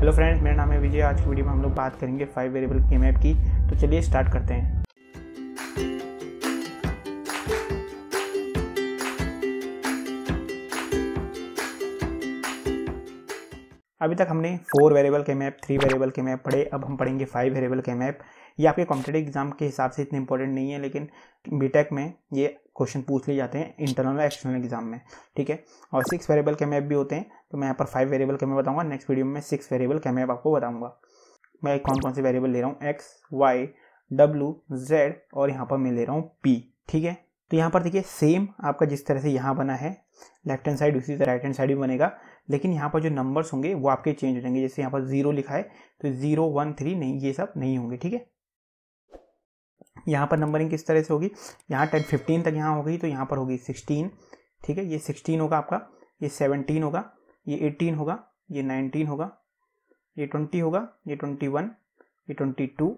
hello friends मेरा नाम है विजय आज की वीडियो में हम लोग बात करेंगे फाइव वेरिएबल के मैप की तो चलिए स्टार्ट करते हैं अभी तक हमने फोर वेरिएबल के मैप थ्री वेरिएबल के मैप पढ़े अब हम पढ़ेंगे फाइव वेरिएबल के मैप ये आपके कॉम्पिटेटिव एग्जाम के हिसाब से इतने इंपॉर्टेंट नहीं है लेकिन बीटेक में ये क्वेश्चन पूछ लिए जाते हैं इंटरनल और एक्सटर्नल एग्जाम में ठीक है और सिक्स वेरिएबल के मैप भी होते हैं तो मैं यहाँ पर फाइव वेरिएबल के मैं बताऊँगा नेक्स्ट वीडियो में सिक्स वेरिएबल के मैं आपको बताऊँगा मैं कौन कौन से वेरिएबल ले रहा हूँ एक्स वाई डब्ल्यू जेड और यहाँ पर मैं ले रहा हूँ पी ठीक है तो यहाँ पर देखिए सेम आपका जिस तरह से यहाँ बना है लेफ्ट हैंड साइड उसी तरह राइट हैंड साइड भी बनेगा लेकिन यहाँ पर जो नंबर्स होंगे वो आपके चेंज हो जाएंगे जैसे यहाँ पर जीरो लिखा है तो जीरो वन थ्री नहीं ये सब नहीं होंगे ठीक है यहाँ पर नंबरिंग किस तरह से होगी यहाँ टेन फिफ्टीन तक यहाँ होगी तो यहाँ पर होगी सिक्सटीन ठीक है ये सिक्सटीन होगा आपका ये सेवनटीन होगा ये 18 होगा ये 19 होगा ये 20 होगा ये 21 ये 22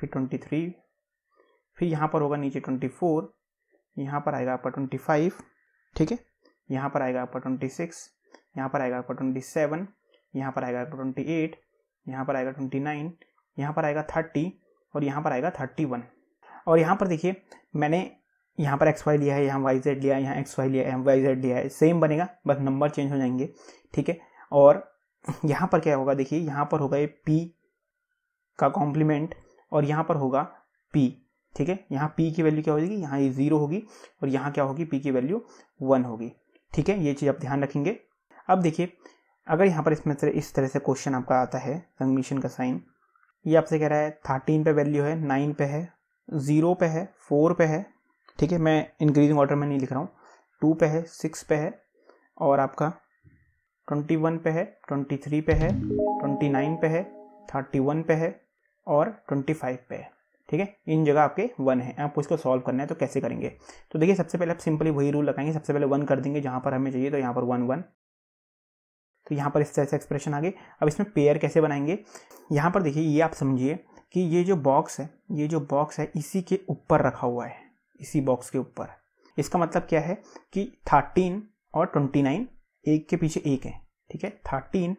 फिर 23 फिर यहाँ पर होगा नीचे 24 यहाँ पर आएगा आपका 25 ठीक है यहाँ पर आएगा आपका 26 यहाँ पर आएगा आपका 27 यहाँ पर आएगा आपका ट्वेंटी एट यहाँ पर आएगा 29 यहाँ पर आएगा 30 और यहाँ पर आएगा 31 और यहाँ पर देखिए मैंने यहाँ पर एक्स वाई लिया है यहाँ वाई जेड लिया है यहाँ एक्स वाई लिया है वाई जेड लिया है सेम बनेगा बस नंबर चेंज हो जाएंगे ठीक है और यहाँ पर क्या होगा देखिए यहाँ पर होगा ये पी का कॉम्प्लीमेंट और यहाँ पर होगा पी ठीक है यहाँ पी की वैल्यू क्या हो जाएगी यहाँ ये ज़ीरो होगी और यहाँ क्या होगी पी की वैल्यू वन होगी ठीक है ये चीज़ आप ध्यान रखेंगे अब देखिए अगर यहाँ पर इसमें इस तरह से क्वेश्चन आपका आता है कंग्निशन का साइन ये आपसे कह रहा है थर्टीन पे वैल्यू है नाइन पे है ज़ीरो पे है फोर पे है ठीक है मैं इंक्रीजिंग ऑर्डर में नहीं लिख रहा हूँ टू पे है सिक्स पे है और आपका ट्वेंटी वन पे है ट्वेंटी थ्री पे है ट्वेंटी नाइन पे है थर्टी वन पे है और ट्वेंटी फाइव पे है ठीक है इन जगह आपके वन है आपको इसको सॉल्व करना है तो कैसे करेंगे तो देखिए सबसे पहले आप सिंपली वही रूल लगाएंगे सबसे पहले वन कर देंगे जहाँ पर हमें चाहिए तो यहाँ पर वन वन तो यहाँ पर इस तरह से एक्सप्रेशन आ गए अब इसमें पेयर कैसे बनाएंगे यहाँ पर देखिए ये आप समझिए कि ये जो बॉक्स है ये जो बॉक्स है इसी के ऊपर रखा हुआ है इसी बॉक्स के ऊपर इसका मतलब क्या है कि थर्टीन और ट्वेंटी नाइन एक के पीछे एक है ठीक है थर्टीन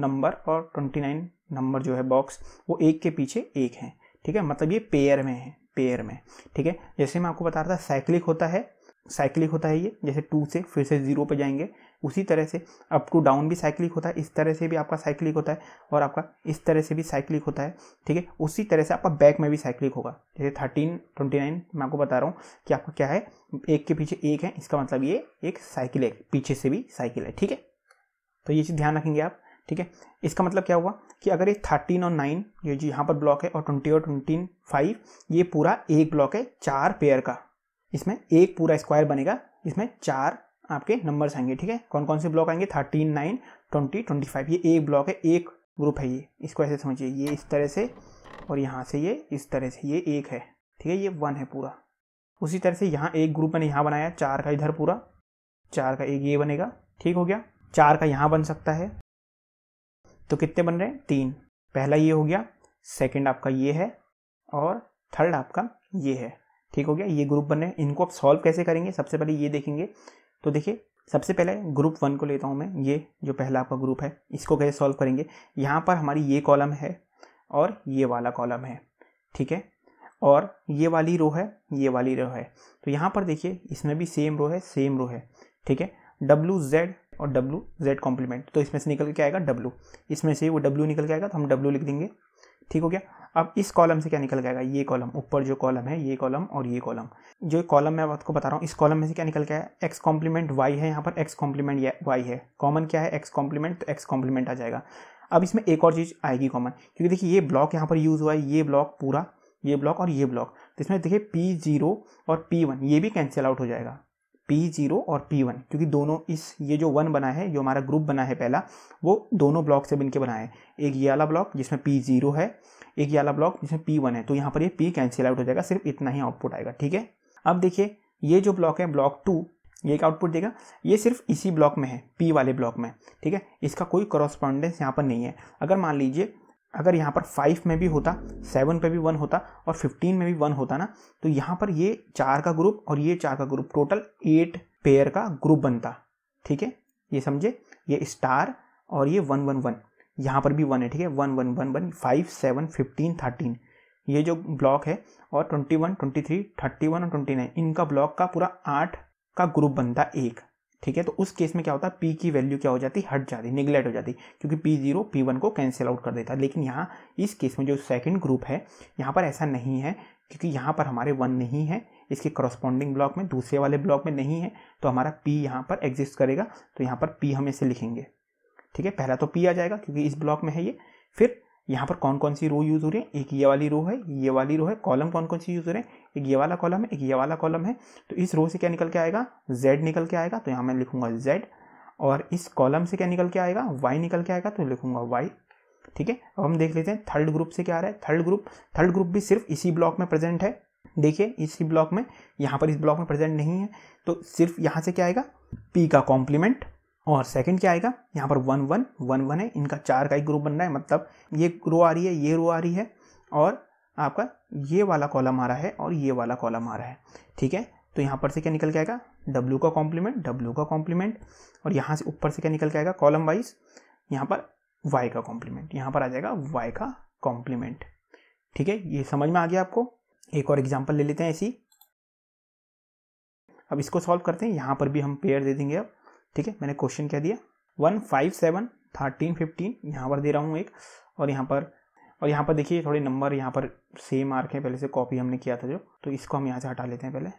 नंबर और ट्वेंटी नाइन नंबर जो है बॉक्स वो एक के पीछे एक है ठीक है मतलब ये पेयर में है पेयर में ठीक है जैसे मैं आपको बता रहा था साइक्लिक होता है साइक्लिक होता है ये जैसे टू से फिर से ज़ीरो पे जाएंगे उसी तरह से अप टू डाउन भी साइक्लिक होता है इस तरह से भी आपका साइक्लिक होता है और आपका इस तरह से भी साइक्लिक होता है ठीक है उसी तरह से आपका बैक में भी साइक्लिक होगा जैसे थर्टीन ट्वेंटी नाइन मैं आपको बता रहा हूँ कि आपका क्या है एक के पीछे एक है इसका मतलब ये एक साइकिल है पीछे से भी साइकिल है ठीक है तो ये चीज़ ध्यान रखेंगे आप ठीक है इसका मतलब क्या हुआ कि अगर ये थर्टीन और नाइन ये जो यहाँ पर ब्लॉक है और ट्वेंटी और ट्वेंटी फाइव ये पूरा एक ब्लॉक है चार पेयर का इसमें एक पूरा स्क्वायर बनेगा इसमें चार आपके नंबर्स आएंगे ठीक है कौन कौन से ब्लॉक आएंगे thirteen nine twenty twenty five ये एक ब्लॉक है एक ग्रुप है ये इसको ऐसे समझिए ये इस तरह से और यहाँ से ये इस तरह से ये एक है ठीक है ये वन है पूरा उसी तरह से यहाँ एक ग्रुप मैंने यहाँ बनाया चार का इधर पूरा चार का एक ये बनेगा ठीक हो गया चार का यहाँ बन सकता है तो कितने बन रहे हैं तीन पहला ये हो गया सेकंड आपका ये है और थर्ड आपका ये है ठीक हो गया ये ग्रुप बन रहे हैं इनको आप सॉल्व कैसे करेंगे सबसे पहले ये देखेंगे तो देखिए सबसे पहले ग्रुप वन को लेता हूँ मैं ये जो पहला आपका ग्रुप है इसको कैसे सॉल्व करेंगे यहाँ पर हमारी ये कॉलम है और ये वाला कॉलम है ठीक है और ये वाली रो है ये वाली रो है तो यहाँ पर देखिए इसमें भी सेम रो है सेम रो है ठीक है डब्लू जेड और डब्लू जेड कॉम्प्लीमेंट तो इसमें से निकल के आएगा डब्लू इसमें से वो डब्लू निकल के आएगा तो हम डब्लू लिख देंगे ठीक हो गया अब इस कॉलम से क्या निकल जाएगा ये कॉलम ऊपर जो कॉलम है ये कॉलम और ये कॉलम जो कॉलम मैं आपको बता रहा हूँ इस कॉलम में से क्या निकल गया है एक्स कॉम्प्लीमेंट वाई है यहाँ पर एक्स कॉम्प्लीमेंट वाई है कॉमन क्या है एक्स कॉम्प्लीमेंट तो एक्स कॉम्प्लीमेंट आ जाएगा अब इसमें एक और चीज़ आएगी कॉमन क्योंकि देखिए ये ब्लॉक यहाँ पर यूज़ हुआ है ये ब्लॉक पूरा ये ब्लॉक और ये ब्लॉक तो इसमें देखिए पी जीरो और पी वन ये भी कैंसिल आउट हो जाएगा P0 और P1 क्योंकि दोनों इस ये जो वन बना है जो हमारा ग्रुप बना है पहला वो दोनों ब्लॉक से बन के बना है एक ये वाला ब्लॉक जिसमें P0 है एक ये वाला ब्लॉक जिसमें P1 है तो यहाँ पर ये P कैंसिल आउट हो जाएगा सिर्फ इतना ही आउटपुट आएगा ठीक है अब देखिए ये जो ब्लॉक है ब्लॉक टू ये एक आउटपुट देगा ये सिर्फ इसी ब्लॉक में है पी वाले ब्लॉक में ठीक है इसका कोई कॉरस्पॉन्डेंस यहाँ पर नहीं है अगर मान लीजिए अगर यहाँ पर फाइव में भी होता सेवन पे भी वन होता और फिफ्टीन में भी वन होता ना तो यहाँ पर ये चार का ग्रुप और ये चार का ग्रुप टोटल एट पेयर का ग्रुप बनता ठीक है ये समझे ये स्टार और ये वन वन वन यहाँ पर भी वन है ठीक है one one one one five seven fifteen thirteen ये जो ब्लॉक है और twenty one twenty three thirty one और ट्वेंटी नाइन इनका ब्लॉक का पूरा आठ का ग्रुप बनता एक ठीक है तो उस केस में क्या होता है पी की वैल्यू क्या हो जाती हट जाती निगलेक्ट हो जाती क्योंकि पी जीरो पी वन को कैंसिल आउट कर देता है लेकिन यहाँ इस केस में जो सेकंड ग्रुप है यहाँ पर ऐसा नहीं है क्योंकि यहाँ पर हमारे वन नहीं है इसके करस्पॉन्डिंग ब्लॉक में दूसरे वाले ब्लॉक में नहीं है तो हमारा पी यहाँ पर एग्जिस्ट करेगा तो यहाँ पर पी हम इसे लिखेंगे ठीक है पहला तो पी आ जाएगा क्योंकि इस ब्लॉक में है ये फिर यहाँ पर कौन कौन सी रो यूज़ हो रही है एक ये वाली रो है ये वाली रो है कॉलम कौन कौन सी यूज़ हो रहे हैं एक ये वाला कॉलम है एक ये वाला कॉलम है तो इस रो से क्या निकल के आएगा जेड निकल के आएगा तो यहाँ मैं लिखूंगा जेड और इस कॉलम से क्या निकल के आएगा वाई निकल के आएगा तो लिखूंगा वाई ठीक है अब हम देख लेते हैं थर्ड ग्रुप से क्या आ रहा है थर्ड ग्रुप थर्ड ग्रुप भी सिर्फ इसी ब्लॉक में प्रेजेंट है देखिए इसी ब्लॉक में यहाँ पर इस ब्लॉक में प्रेजेंट नहीं है तो सिर्फ यहाँ से क्या आएगा पी का कॉम्प्लीमेंट और सेकंड क्या आएगा यहाँ पर वन वन वन वन है इनका चार का एक ग्रुप बन रहा है मतलब ये रो आ रही है ये रो आ रही है और आपका ये वाला कॉलम आ रहा है और ये वाला कॉलम आ रहा है ठीक है तो यहाँ पर से क्या निकल के आएगा डब्ल्यू का कॉम्प्लीमेंट डब्ल्यू का कॉम्प्लीमेंट और यहाँ से ऊपर से क्या निकल के आएगा कॉलम वाइज यहाँ पर वाई का कॉम्प्लीमेंट यहाँ पर आ जाएगा वाई का कॉम्प्लीमेंट ठीक है ये समझ में आ गया आपको एक और एग्जाम्पल ले लेते हैं ऐसी अब इसको सॉल्व करते हैं यहाँ पर भी हम पेयर दे देंगे अब ठीक है मैंने क्वेश्चन क्या दिया one five seven thirteen fifteen यहाँ पर दे रहा हूँ एक और यहाँ पर और यहाँ पर देखिए थोड़े नंबर यहाँ पर सेम आ रखे हैं पहले से कॉपी हमने किया था जो तो इसको हम यहाँ से हटा लेते हैं पहले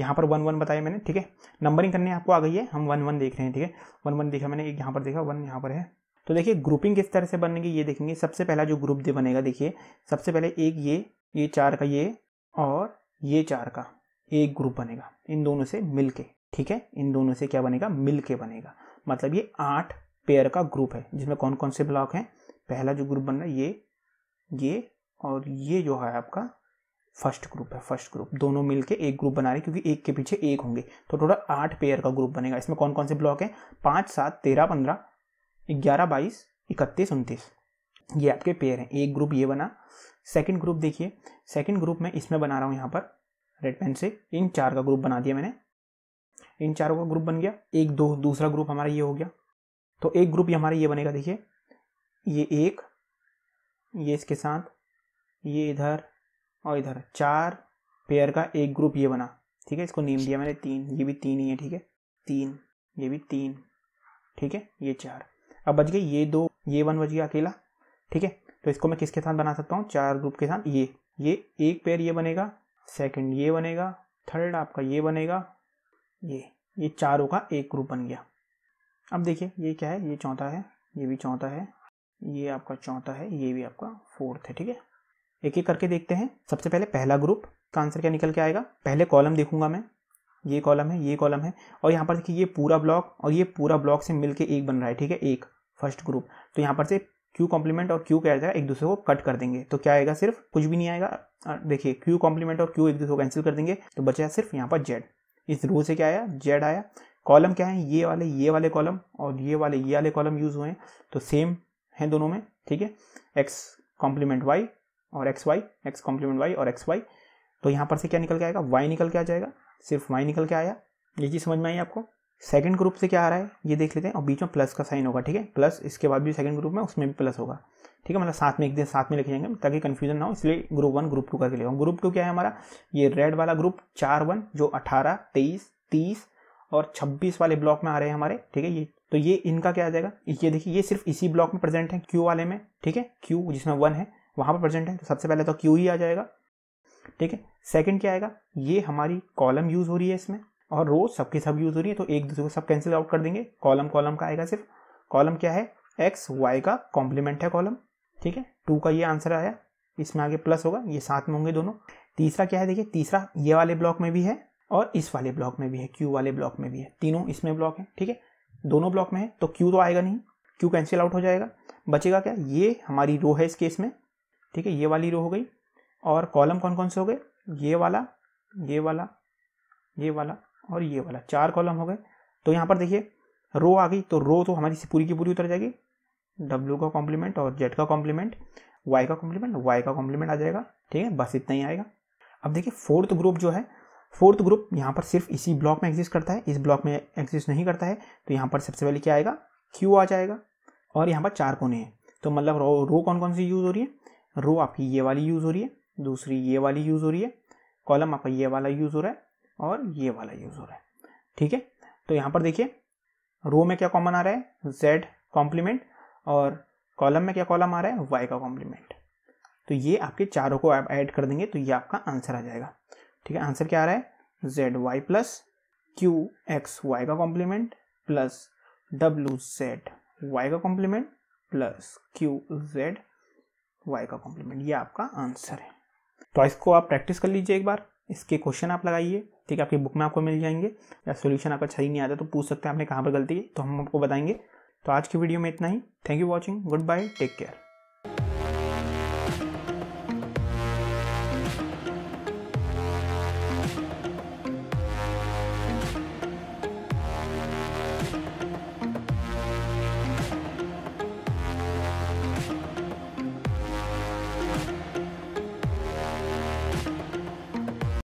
यहाँ पर वन वन बताया मैंने ठीक है नंबरिंग करने आपको आ गई है हम वन वन देख रहे हैं ठीक है वन वन देखा मैंने एक यहाँ पर देखा वन यहाँ पर है तो देखिए ग्रुपिंग किस तरह से बनेगी ये देखेंगे सबसे पहला जो ग्रुप दे बनेगा देखिए सबसे पहले एक ये ये चार का ये और ये चार का एक ग्रुप बनेगा इन दोनों से मिल के ठीक है इन दोनों से क्या बनेगा मिल बनेगा मतलब ये आठ पेयर का ग्रुप है जिसमें कौन कौन से ब्लॉक हैं पहला जो ग्रुप बन रहा है ये ये और ये जो है आपका फर्स्ट ग्रुप है फर्स्ट ग्रुप दोनों मिलके एक ग्रुप बना रहे क्योंकि एक के पीछे एक होंगे तो टोटल आठ पेयर का ग्रुप बनेगा इसमें कौन कौन से ब्लॉक हैं पाँच सात तेरह पंद्रह ग्यारह बाईस इकतीस उनतीस ये आपके पेयर हैं एक ग्रुप ये बना सेकंड ग्रुप देखिए सेकंड ग्रुप में इसमें बना रहा हूँ यहाँ पर रेड पेन से इन चार का ग्रुप बना दिया मैंने इन चारों का ग्रुप बन गया एक दो दूसरा ग्रुप हमारा ये हो गया तो एक ग्रुप ये हमारा ये बनेगा देखिए ये एक ये इसके साथ ये इधर और इधर चार पेयर का एक ग्रुप ये बना ठीक है इसको नेम दिया मैंने तीन ये भी तीन ही है ठीक है तीन ये भी तीन ठीक है ये चार अब बच गए ये दो ये वन बच गया अकेला ठीक है तो इसको मैं किसके साथ बना सकता हूँ चार ग्रुप के साथ ये ये एक पेयर ये बनेगा सेकंड ये बनेगा थर्ड आपका ये बनेगा ये ये चारों का एक ग्रुप बन गया अब देखिए ये क्या है ये चौथा है ये भी चौथा है ये आपका चौथा है ये भी आपका फोर्थ है ठीक है एक एक करके देखते हैं सबसे पहले पहला ग्रुप का आंसर क्या निकल के आएगा पहले कॉलम देखूंगा मैं ये कॉलम है ये कॉलम है और यहाँ पर देखिए ये पूरा ब्लॉक और ये पूरा ब्लॉक से मिलके एक बन रहा है ठीक है एक फर्स्ट ग्रुप तो यहाँ पर से क्यू कॉम्प्लीमेंट और क्यू क्या जाएगा एक दूसरे को कट कर देंगे तो क्या आएगा सिर्फ कुछ भी नहीं आएगा हाँ, देखिए क्यू कॉम्प्लीमेंट और क्यू एक दूसरे को कैंसिल कर देंगे तो बचा सिर्फ यहाँ पर जेड इस रो से क्या आया जेड आया कॉलम क्या है ये वाले ये वाले कॉलम और ये वाले ये वाले कॉलम यूज़ हुए हैं तो सेम हैं दोनों में ठीक है एक्स कॉम्प्लीमेंट वाई और X Y X complement Y और एक्स वाई तो यहाँ पर से क्या निकल के आएगा वाई निकल के आ जाएगा सिर्फ वाई निकल के आया ये चीज़ समझ में आई आपको सेकंड ग्रुप से क्या आ रहा है ये देख लेते हैं और बीच में प्लस का साइन होगा ठीक है प्लस इसके बाद भी सेकंड ग्रुप में उसमें भी प्लस होगा ठीक है मतलब साथ में एक दिन साथ में लिखे जाएंगे ताकि कन्फ्यूजन ना हो इसलिए ग्रुप वन ग्रुप टू करके लिखा ग्रुप टू क्या है हमारा ये रेड वाला ग्रुप चार वन जो अठारह तेईस तीस और छब्बीस वाले ब्लॉक में आ रहे हैं हमारे ठीक है ये तो ये इनका क्या आ जाएगा ये देखिए ये सिर्फ इसी ब्लॉक में प्रेजेंट है क्यू वाले में ठीक है क्यू जिसमें वन है वहाँ पर प्रेजेंट है तो सबसे पहले तो क्यू ही आ जाएगा ठीक है सेकंड क्या आएगा ये हमारी कॉलम यूज़ हो रही है इसमें और रो सबकी सब यूज़ हो रही है तो एक दूसरे को सब कैंसिल आउट कर देंगे कॉलम कॉलम का आएगा सिर्फ कॉलम क्या है एक्स वाई का कॉम्प्लीमेंट है कॉलम ठीक है टू का ये आंसर आया इसमें आगे प्लस होगा ये साथ में होंगे दोनों तीसरा क्या है देखिए तीसरा ये वाले ब्लॉक में भी है और इस वाले ब्लॉक में भी है क्यू वाले ब्लॉक में भी है तीनों इसमें ब्लॉक है ठीक है दोनों ब्लॉक में है तो क्यू तो आएगा नहीं क्यू कैंसिल आउट हो जाएगा बचेगा क्या ये हमारी रो है इस केस में ठीक है ये वाली रो हो गई और कॉलम कौन कौन से हो गए ये वाला ये वाला ये वाला और ये वाला चार कॉलम हो गए तो यहाँ पर देखिए रो आ गई तो रो तो हमारी पूरी की पूरी उतर जाएगी डब्ल्यू का कॉम्प्लीमेंट और जेड का कॉम्प्लीमेंट वाई का कॉम्प्लीमेंट वाई का कॉम्प्लीमेंट आ जाएगा ठीक है बस इतना ही आएगा अब देखिए फोर्थ ग्रुप जो है फोर्थ ग्रुप यहाँ पर सिर्फ इसी ब्लॉक में एग्जिस्ट करता है इस ब्लॉक में एग्जिस्ट नहीं करता है तो यहाँ पर सबसे पहले क्या आएगा क्यू आ जाएगा और यहाँ पर चार कोने हैं तो मतलब रो रो कौन कौन सी यूज़ हो रही है रो आपकी ये वाली यूज़ हो रही है दूसरी ये वाली यूज़ हो रही है कॉलम आपका ये वाला यूज़ हो रहा है और ये वाला यूज़ हो रहा है ठीक है तो यहाँ पर देखिए रो में क्या कॉमन आ रहा है जेड कॉम्प्लीमेंट और कॉलम में क्या कॉलम आ रहा है वाई का कॉम्प्लीमेंट तो ये आपके चारों को आप ऐड कर देंगे तो ये आपका आंसर आ जाएगा ठीक है आंसर क्या आ रहा है Z Y plus Q X Y का complement plus W Z Y का complement plus Q Z Y का कॉम्प्लीमेंट ये आपका आंसर है तो इसको आप प्रैक्टिस कर लीजिए एक बार इसके क्वेश्चन आप लगाइए ठीक है आपकी बुक में आपको मिल जाएंगे या सोल्यूशन आपका सही नहीं आता तो पूछ सकते हैं आपने कहाँ पर गलती है तो हम आपको बताएंगे तो आज की वीडियो में इतना ही thank you watching good bye take care